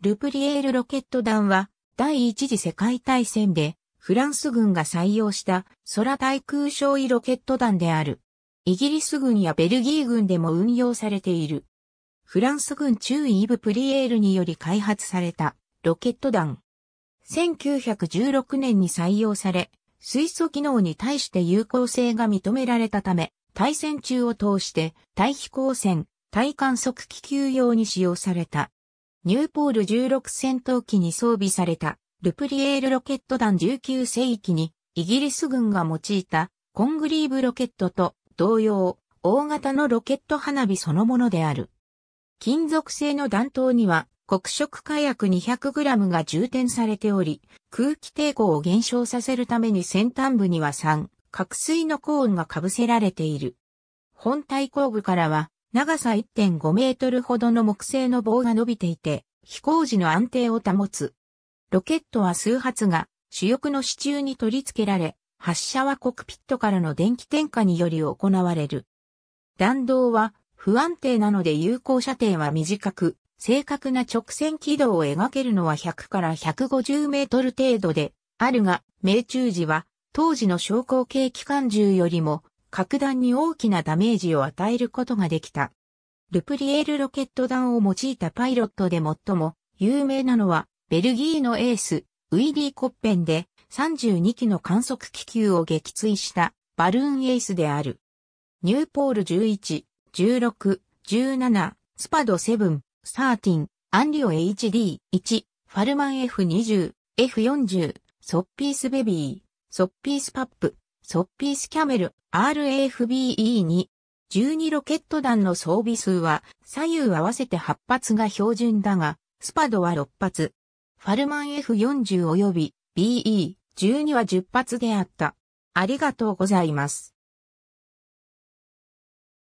ルプリエールロケット弾は、第一次世界大戦で、フランス軍が採用した空対空焼夷ロケット弾である。イギリス軍やベルギー軍でも運用されている。フランス軍中イブ・プリエールにより開発されたロケット弾。1916年に採用され、水素機能に対して有効性が認められたため、対戦中を通して、対飛行船、対観測気球用に使用された。ニューポール16戦闘機に装備されたルプリエールロケット弾19世紀にイギリス軍が用いたコングリーブロケットと同様、大型のロケット花火そのものである。金属製の弾頭には黒色火薬 200g が充填されており、空気抵抗を減少させるために先端部には3、角水のコーンが被せられている。本体後部からは長さ1.5メートルほどの木製の棒が伸びていて、飛行時の安定を保つ。ロケットは数発が主翼の支柱に取り付けられ、発射はコックピットからの電気点火により行われる。弾道は不安定なので有効射程は短く、正確な直線軌道を描けるのは100から150メートル程度であるが、命中時は当時の昇降系機関銃よりも格段に大きなダメージを与えることができた。ルプリエールロケット弾を用いたパイロットで最も有名なのは、ベルギーのエース、ウィリー・コッペンで32機の観測気球を撃墜したバルーンエースである。ニューポール11、16、17、スパド7、13、アンリオ HD1、ファルマン F20、F40、ソッピースベビー、ソッピースパップ、ソッピースキャメル RAFBE2 12ロケット弾の装備数は左右合わせて8発が標準だが、スパドは6発。ファルマン F40 及び BE12 は10発であった。ありがとうございます。